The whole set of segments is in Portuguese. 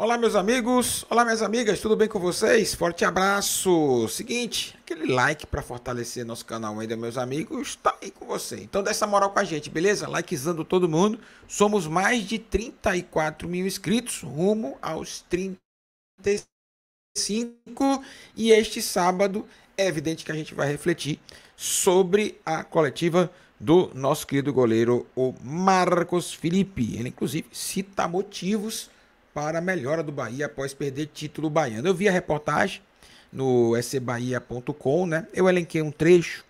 Olá, meus amigos. Olá, minhas amigas. Tudo bem com vocês? Forte abraço. Seguinte, aquele like para fortalecer nosso canal ainda, meus amigos, tá aí com você. Então, dessa essa moral com a gente, beleza? Likezando todo mundo. Somos mais de 34 mil inscritos, rumo aos 35. E este sábado é evidente que a gente vai refletir sobre a coletiva do nosso querido goleiro, o Marcos Felipe. Ele, inclusive, cita motivos para a melhora do Bahia após perder título baiano. Eu vi a reportagem no scbahia.com, né? Eu elenquei um trecho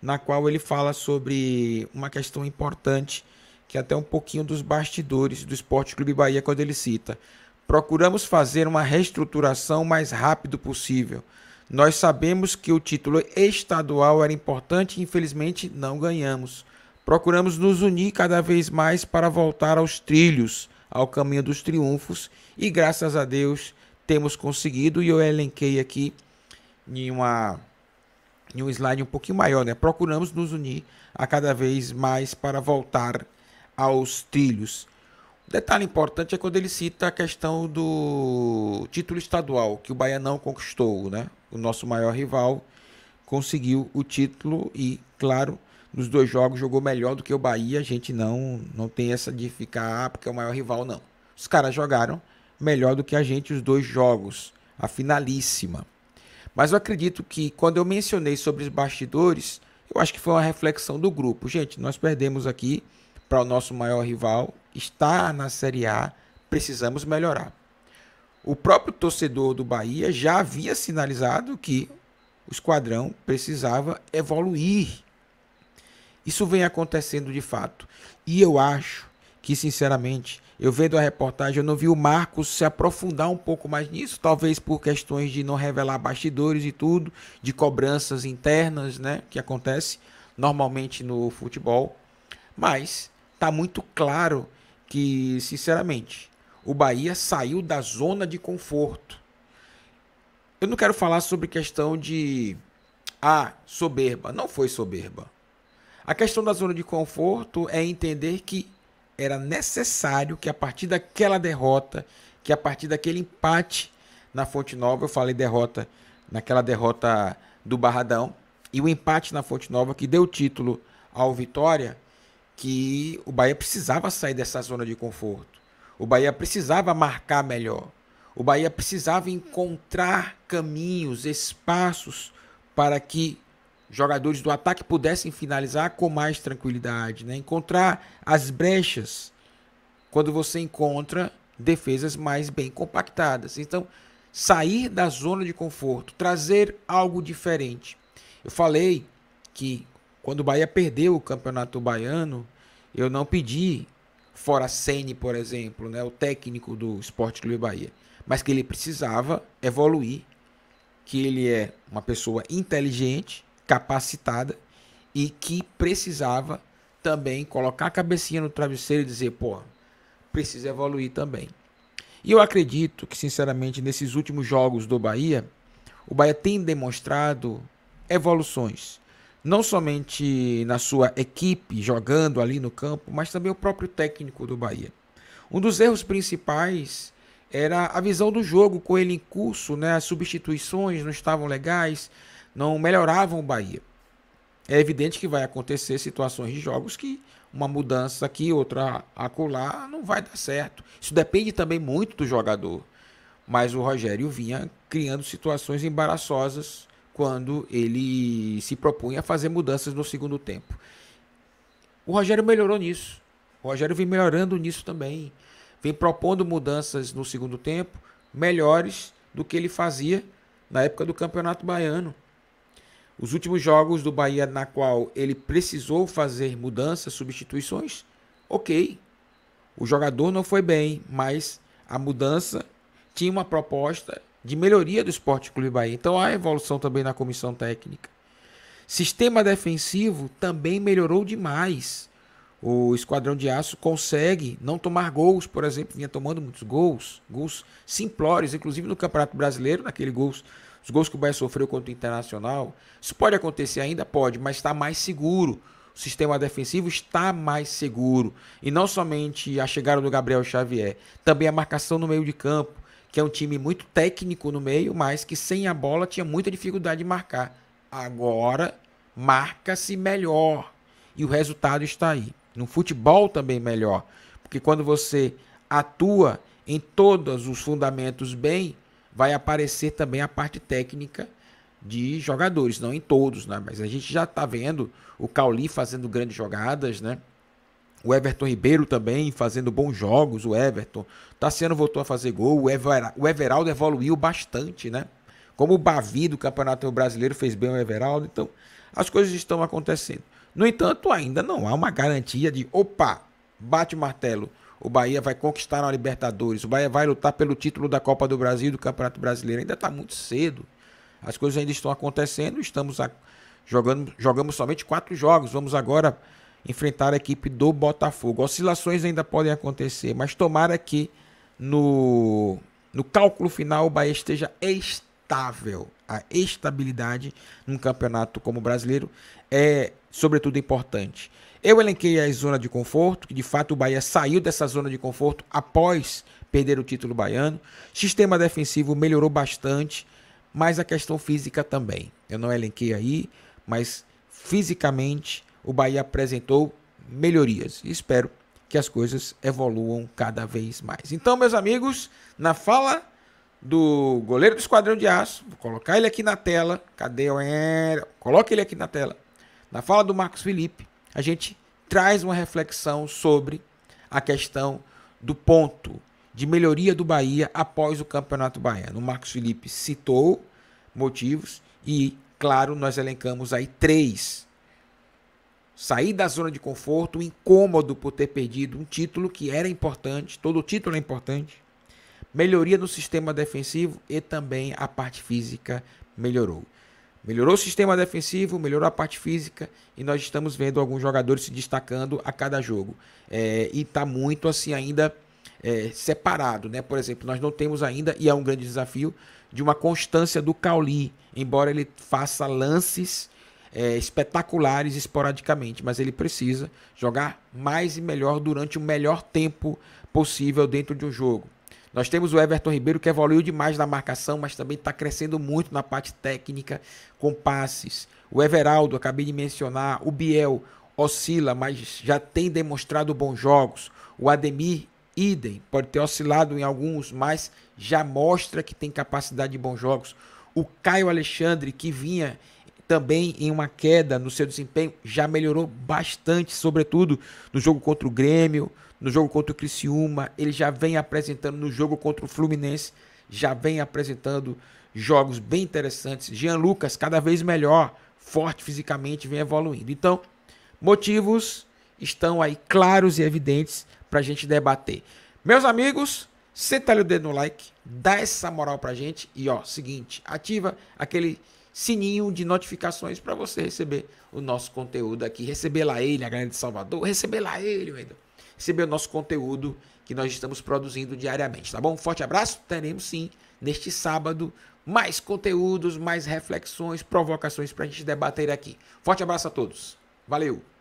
na qual ele fala sobre uma questão importante, que é até um pouquinho dos bastidores do Esporte Clube Bahia, quando ele cita: Procuramos fazer uma reestruturação mais rápido possível. Nós sabemos que o título estadual era importante e infelizmente não ganhamos. Procuramos nos unir cada vez mais para voltar aos trilhos ao caminho dos triunfos e graças a Deus temos conseguido e eu elenquei aqui em uma em um slide um pouquinho maior, né? Procuramos nos unir a cada vez mais para voltar aos trilhos. detalhe importante é quando ele cita a questão do título estadual que o não conquistou, né? O nosso maior rival conseguiu o título e, claro, nos dois jogos jogou melhor do que o Bahia. A gente não, não tem essa de ficar, ah, porque é o maior rival, não. Os caras jogaram melhor do que a gente os dois jogos, a finalíssima. Mas eu acredito que quando eu mencionei sobre os bastidores, eu acho que foi uma reflexão do grupo. Gente, nós perdemos aqui para o nosso maior rival, está na Série A, precisamos melhorar. O próprio torcedor do Bahia já havia sinalizado que o esquadrão precisava evoluir isso vem acontecendo de fato. E eu acho que, sinceramente, eu vendo a reportagem, eu não vi o Marcos se aprofundar um pouco mais nisso, talvez por questões de não revelar bastidores e tudo, de cobranças internas, né, que acontece normalmente no futebol. Mas tá muito claro que, sinceramente, o Bahia saiu da zona de conforto. Eu não quero falar sobre questão de ah, soberba, não foi soberba. A questão da zona de conforto é entender que era necessário que a partir daquela derrota, que a partir daquele empate na Fonte Nova, eu falei derrota naquela derrota do Barradão, e o empate na Fonte Nova que deu título ao Vitória, que o Bahia precisava sair dessa zona de conforto. O Bahia precisava marcar melhor. O Bahia precisava encontrar caminhos, espaços para que jogadores do ataque pudessem finalizar com mais tranquilidade, né? encontrar as brechas quando você encontra defesas mais bem compactadas. Então, sair da zona de conforto, trazer algo diferente. Eu falei que quando o Bahia perdeu o Campeonato Baiano, eu não pedi fora Sene, por exemplo, né, o técnico do Esporte Clube Bahia, mas que ele precisava evoluir, que ele é uma pessoa inteligente, capacitada e que precisava também colocar a cabecinha no travesseiro e dizer, pô, precisa evoluir também. E eu acredito que, sinceramente, nesses últimos jogos do Bahia, o Bahia tem demonstrado evoluções. Não somente na sua equipe jogando ali no campo, mas também o próprio técnico do Bahia. Um dos erros principais era a visão do jogo com ele em curso, né? As substituições não estavam legais, não melhoravam o Bahia. É evidente que vai acontecer situações de jogos que uma mudança aqui, outra acolá, não vai dar certo. Isso depende também muito do jogador. Mas o Rogério vinha criando situações embaraçosas quando ele se propunha a fazer mudanças no segundo tempo. O Rogério melhorou nisso. O Rogério vem melhorando nisso também. Vem propondo mudanças no segundo tempo melhores do que ele fazia na época do Campeonato Baiano. Os últimos jogos do Bahia na qual ele precisou fazer mudanças, substituições, ok. O jogador não foi bem, mas a mudança tinha uma proposta de melhoria do Esporte Clube Bahia. Então há evolução também na comissão técnica. Sistema defensivo também melhorou demais. O Esquadrão de Aço consegue não tomar gols, por exemplo, vinha tomando muitos gols, gols simplórios, inclusive no Campeonato Brasileiro, naquele gols os gols que o Bahia sofreu contra o Internacional, isso pode acontecer ainda? Pode, mas está mais seguro. O sistema defensivo está mais seguro. E não somente a chegada do Gabriel Xavier, também a marcação no meio de campo, que é um time muito técnico no meio, mas que sem a bola tinha muita dificuldade de marcar. Agora marca-se melhor e o resultado está aí. No futebol também melhor, porque quando você atua em todos os fundamentos bem, vai aparecer também a parte técnica de jogadores, não em todos, né? Mas a gente já está vendo o Cauli fazendo grandes jogadas, né? O Everton Ribeiro também fazendo bons jogos, o Everton. Tassiano voltou a fazer gol, o, Ever... o Everaldo evoluiu bastante, né? Como o Bavi do Campeonato Brasileiro fez bem o Everaldo, então as coisas estão acontecendo. No entanto, ainda não há uma garantia de, opa, bate o martelo, o Bahia vai conquistar a Libertadores. O Bahia vai lutar pelo título da Copa do Brasil e do Campeonato Brasileiro. Ainda está muito cedo. As coisas ainda estão acontecendo. Estamos a, jogando, jogamos somente quatro jogos. Vamos agora enfrentar a equipe do Botafogo. Oscilações ainda podem acontecer, mas tomara que no, no cálculo final o Bahia esteja estável. A estabilidade num campeonato como o brasileiro é, sobretudo, importante. Eu elenquei a zona de conforto, que de fato o Bahia saiu dessa zona de conforto após perder o título baiano. Sistema defensivo melhorou bastante, mas a questão física também. Eu não elenquei aí, mas fisicamente o Bahia apresentou melhorias. espero que as coisas evoluam cada vez mais. Então, meus amigos, na fala do goleiro do Esquadrão de Aço, vou colocar ele aqui na tela. Cadê o Coloca ele aqui na tela. Na fala do Marcos Felipe, a gente traz uma reflexão sobre a questão do ponto de melhoria do Bahia após o Campeonato Baiano. O Marcos Felipe citou motivos e, claro, nós elencamos aí três. Sair da zona de conforto, o incômodo por ter perdido um título que era importante, todo título é importante, melhoria no sistema defensivo e também a parte física melhorou. Melhorou o sistema defensivo, melhorou a parte física e nós estamos vendo alguns jogadores se destacando a cada jogo. É, e está muito assim ainda é, separado, né? Por exemplo, nós não temos ainda, e é um grande desafio, de uma constância do Cauli, embora ele faça lances é, espetaculares esporadicamente, mas ele precisa jogar mais e melhor durante o melhor tempo possível dentro de um jogo. Nós temos o Everton Ribeiro que evoluiu demais na marcação, mas também está crescendo muito na parte técnica, com passes. O Everaldo, acabei de mencionar, o Biel oscila, mas já tem demonstrado bons jogos. O Ademir, idem, pode ter oscilado em alguns, mas já mostra que tem capacidade de bons jogos. O Caio Alexandre, que vinha também em uma queda no seu desempenho, já melhorou bastante, sobretudo no jogo contra o Grêmio, no jogo contra o Criciúma, ele já vem apresentando no jogo contra o Fluminense, já vem apresentando jogos bem interessantes. Jean Lucas, cada vez melhor, forte fisicamente, vem evoluindo. Então, motivos estão aí claros e evidentes para a gente debater. Meus amigos, senta ali o dedo no like, dá essa moral a gente e ó, seguinte, ativa aquele sininho de notificações para você receber o nosso conteúdo aqui. Receber lá ele, a Grande Salvador, receber lá ele, Wendel. Receber o nosso conteúdo que nós estamos produzindo diariamente, tá bom? Um forte abraço. Teremos sim, neste sábado, mais conteúdos, mais reflexões, provocações para a gente debater aqui. Forte abraço a todos. Valeu!